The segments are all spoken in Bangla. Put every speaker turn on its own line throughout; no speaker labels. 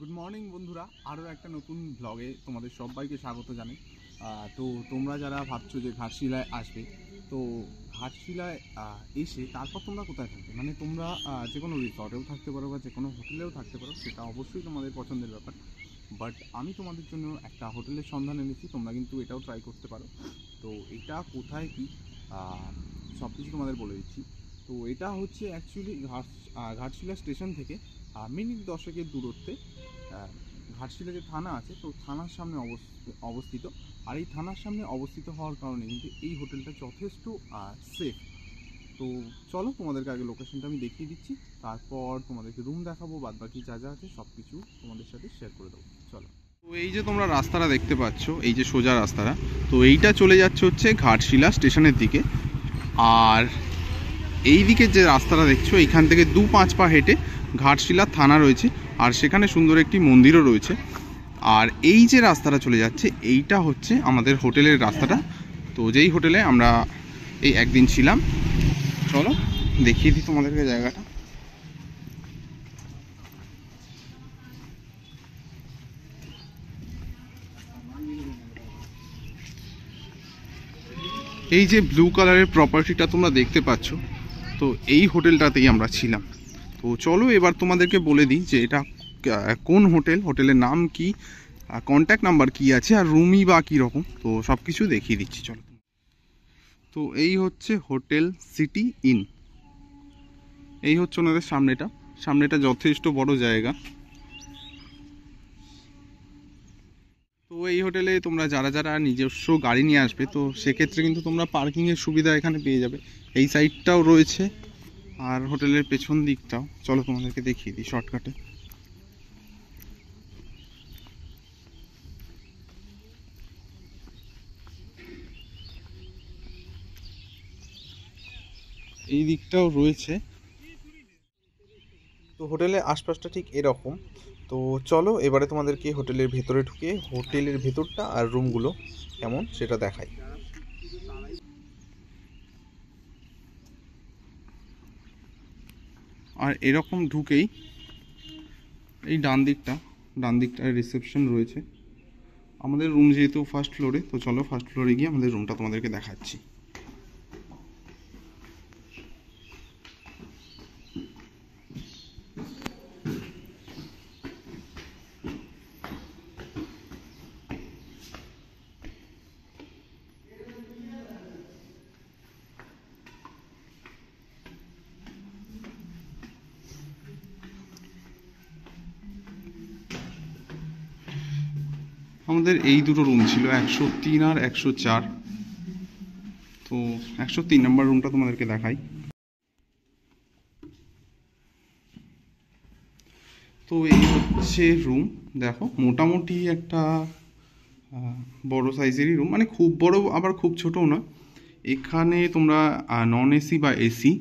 গুড মর্নিং বন্ধুরা আরও একটা নতুন ব্লগে তোমাদের সবাইকে স্বাগত জানাই তো তোমরা যারা ভাবছো যে ঘাটশিলায় আসবে তো ঘাটশিলায় এসে তারপর তোমরা কোথায় থাকবে মানে তোমরা যে কোনো রিসর্টেও থাকতে পারো বা যে কোনো হোটেলেও থাকতে পারো সেটা অবশ্যই তোমাদের পছন্দের ব্যাপার বাট আমি তোমাদের জন্য একটা হোটেলের সন্ধান এনেছি তোমরা কিন্তু এটাও ট্রাই করতে পারো তো এটা কোথায় কি সব কিছু তোমাদের বলে দিচ্ছি তো এটা হচ্ছে অ্যাকচুয়ালি ঘাট ঘাটশিলা স্টেশন থেকে মিনিট দশকের দূরত্বে ঘাটশিলা যে থানা আছে তো থানার সামনে অবস্থিত আর এই থানার সামনে অবস্থিত হওয়ার কারণে কিন্তু এই হোটেলটা যথেষ্ট সেফ তো চলো তোমাদেরকে আগে লোকেশনটা আমি দেখিয়ে দিচ্ছি তারপর তোমাদেরকে রুম দেখাবো বাদ বাকি যা যা আছে সব কিছু তোমাদের সাথে শেয়ার করে দেবো চলো তো এই যে তোমরা রাস্তাটা দেখতে পাচ্ছ এই যে সোজা রাস্তাটা তো এইটা চলে যাচ্ছে হচ্ছে ঘাটশিলা স্টেশনের দিকে আর এই দিকে যে রাস্তাটা দেখছো এইখান থেকে দু পাঁচ পা হেঁটে ঘাটশিলা থানা রয়েছে আর সেখানে সুন্দর একটি মন্দিরও রয়েছে আর এই যে রাস্তাটা চলে যাচ্ছে এইটা হচ্ছে আমাদের হোটেলের রাস্তাটা তো যেই হোটেলে আমরা এই একদিন ছিলাম চলো দেখিয়ে দিই তোমাদেরকে জায়গাটা এই যে ব্লু কালারের প্রপার্টিটা তোমরা দেখতে পাচ্ছ তো এই হোটেলটাতেই আমরা ছিলাম তো চলো এবার তোমাদেরকে বলে দিই যে এটা কোন হোটেল হোটেলের নাম কি কন্ট্যাক্ট নাম্বার কি আছে আর রুমই বা কীরকম তো সব কিছু দেখিয়ে দিচ্ছি চলো তো এই হচ্ছে হোটেল সিটি ইন এই হচ্ছে ওনাদের সামনেটা সামনেটা যথেষ্ট বড় জায়গা তো এই হোটেলে তোমরা যারা যারা নিজস্ব গাড়ি নিয়ে আসবে তো সেক্ষেত্রে কিন্তু তোমরা পার্কিংয়ের সুবিধা এখানে পেয়ে যাবে এই সাইডটাও রয়েছে আর হোটেলের পেছন দিকটাও চলো তোমাদেরকে দেখিয়ে দিই শর্টকাটে এই দিকটাও রয়েছে তো হোটেলের আশপাশটা ঠিক এরকম তো চলো এবারে তোমাদেরকে হোটেলের ভেতরে ঢুকে হোটেলের ভেতরটা আর রুমগুলো কেমন সেটা দেখাই আর এরকম ঢুকেই এই ডান দিকটা ডান দিকটায় রিসেপশন রয়েছে আমাদের রুম যেহেতু ফার্স্ট ফ্লোরে তো চলো ফার্স্ট ফ্লোরে গিয়ে আমাদের রুমটা তোমাদেরকে দেখাচ্ছি আমাদের এই দুটো রুম ছিল একশো তিন আর একশো চার তো একশো তিন নম্বর রুমটা তোমাদেরকে দেখাই তো এই হচ্ছে রুম দেখো মোটামুটি একটা বড় সাইজেরই রুম মানে খুব বড় আবার খুব ছোটও না এখানে তোমরা নন এসি বা এসি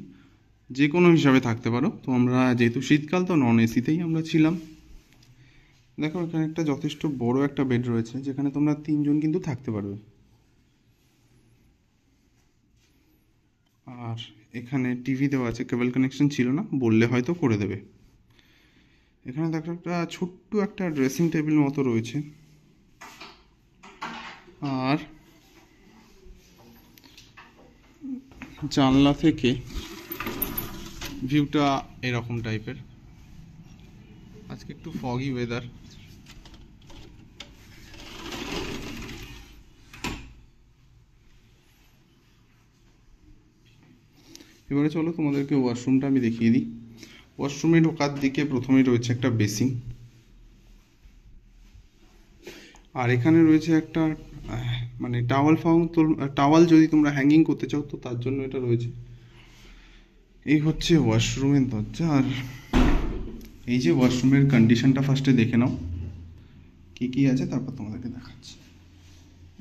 যে কোনো হিসাবে থাকতে পারো তো আমরা যেহেতু শীতকাল তো নন এসিতেই আমরা ছিলাম দেখো এখানে একটা যথেষ্ট বড় একটা বেড রয়েছে যেখানে তোমরা তিনজন কিন্তু থাকতে পারবে আর এখানে টিভি দেওয়া আছে কেবল কানেকশন ছিল না বললে হয়তো করে দেবে এখানে দেখো একটা ছোট্ট একটা ড্রেসিং টেবিল মতো রয়েছে আর জানলা থেকে ভিউটা এরকম টাইপের আজকে একটু ফগি ওয়েদার এবারে চলো তোমাদেরকে ওয়াশরুমটা আমি দেখিয়ে দিই ওয়াশরুমে ঢোকার দিকে প্রথমে রয়েছে একটা বেসিন আর এখানে রয়েছে একটা মানে টাওয়াল তো টাওয়াল যদি তোমরা হ্যাঙ্গিং করতে চাও তো তার জন্য এটা রয়েছে এই হচ্ছে ওয়াশরুমের দরজা আর এই যে ওয়াশরুমের কন্ডিশনটা ফার্স্টে দেখে নাও কী কী আছে তারপর তোমাদেরকে দেখাচ্ছি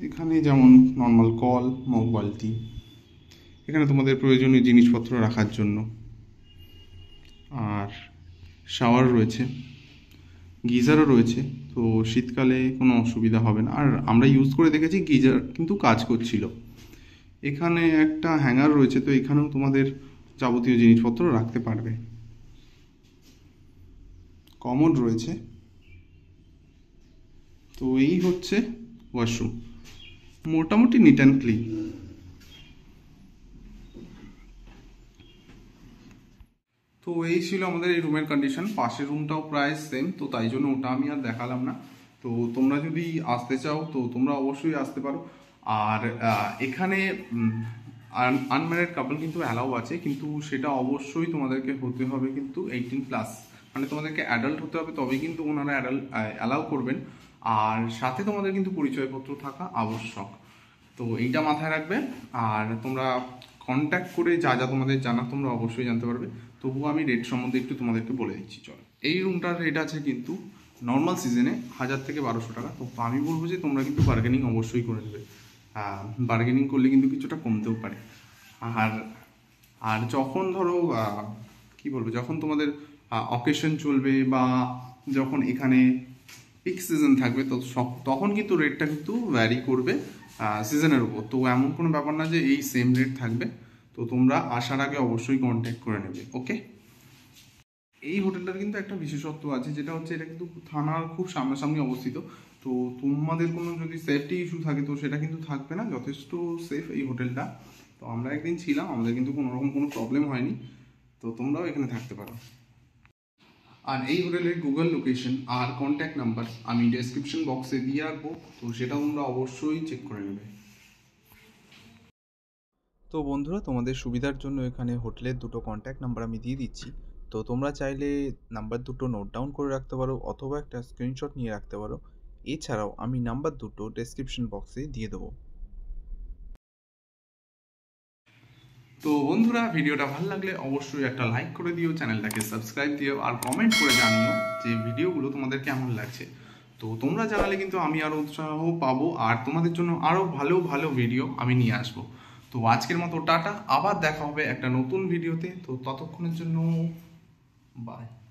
এখানে যেমন নর্মাল কল মগ বালতি এখানে তোমাদের প্রয়োজনীয় জিনিসপত্র রাখার জন্য আর শাওয়ার রয়েছে গিজারও রয়েছে তো শীতকালে কোনো অসুবিধা হবে না আর আমরা ইউজ করে দেখেছি গিজার কিন্তু কাজ করছিল এখানে একটা হ্যাঙ্গার রয়েছে তো এখানেও তোমাদের যাবতীয় জিনিসপত্র রাখতে পারবে কমন রয়েছে তো এই হচ্ছে ওয়াশরুম মোটামুটি নিট অ্যান্ড ক্লিন তো এই ছিল আমাদের এই রুমের কন্ডিশন পাশের রুমটাও প্রায় সেম তো তাই জন্য ওটা আমি আর দেখালাম না তো তোমরা যদি আসতে চাও তো তোমরা অবশ্যই আসতে পারো আর এখানে আনম্যারিড কাপল কিন্তু অ্যালাউ আছে কিন্তু সেটা অবশ্যই তোমাদেরকে হতে হবে কিন্তু এইটিন প্লাস মানে তোমাদেরকে অ্যাডাল্ট হতে হবে তবে কিন্তু ওনারা অ্যাডাল্ট অ্যালাউ করবেন আর সাথে তোমাদের কিন্তু পরিচয়পত্র থাকা আবশ্যক তো এইটা মাথায় রাখবে আর তোমরা কন্ট্যাক্ট করে যা যা তোমাদের জানা তোমরা অবশ্যই জানতে পারবে তবুও আমি রেট সম্বন্ধে একটু তোমাদেরকে বলে দিচ্ছি চলো এই রুমটার রেট আছে কিন্তু নর্মাল সিজনে হাজার থেকে বারোশো টাকা তো আমি বলবো যে তোমরা কিন্তু বার্গেনিং অবশ্যই করে দেবে বার্গেনিং করলে কিন্তু কিছুটা কমতেও পারে আর আর যখন ধরো কি বলবো যখন তোমাদের অকেশন চলবে বা যখন এখানে পিক সিজন থাকবে তো তখন কিন্তু রেটটা কিন্তু ভ্যারি করবে সিজনের উপর তো এমন কোনো ব্যাপার না যে এই সেম রেট থাকবে তো তোমরা আসার আগে অবশ্যই কন্ট্যাক্ট করে নেবে ওকে এই হোটেলটার কিন্তু একটা বিশেষত্ব আছে যেটা হচ্ছে এটা কিন্তু থানার খুব সামনাসামনি অবস্থিত তো তোমাদের কোনো যদি সেফটি ইস্যু থাকে তো সেটা কিন্তু থাকবে না যথেষ্ট সেফ এই হোটেলটা তো আমরা একদিন ছিলাম আমাদের কিন্তু কোনো রকম কোনো প্রবলেম হয়নি তো তোমরাও এখানে থাকতে পারো আর এই হোটেলের গুগল লোকেশন আর কন্ট্যাক্ট নাম্বার আমি ডেসক্রিপশন বক্সে দিয়ে রাখবো তো সেটা তোমরা অবশ্যই চেক করে নেবে তো বন্ধুরা তোমাদের সুবিধার জন্য এখানে হোটেলের দুটো কন্ট্যাক্ট নাম্বার আমি দিয়ে দিচ্ছি তো তোমরা চাইলে নাম্বার দুটো নোট ডাউন করে রাখতে পারো অথবা একটা স্ক্রিনশট নিয়ে রাখতে পারো এছাড়াও আমি নাম্বার দুটো ডেসক্রিপশন বক্সে দিয়ে দেবো তো বন্ধুরা ভিডিওটা ভালো লাগলে অবশ্যই একটা লাইক করে দিও চ্যানেলটাকে সাবস্ক্রাইব দিও আর কমেন্ট করে জানিও যে ভিডিওগুলো তোমাদের কেমন লাগছে তো তোমরা জানালে কিন্তু আমি আরও উৎসাহ পাবো আর তোমাদের জন্য আরও ভালো ভালো ভিডিও আমি নিয়ে আসবো তো আজকের মতো টাটা আবার দেখা হবে একটা নতুন ভিডিওতে তো ততক্ষণের জন্য বাই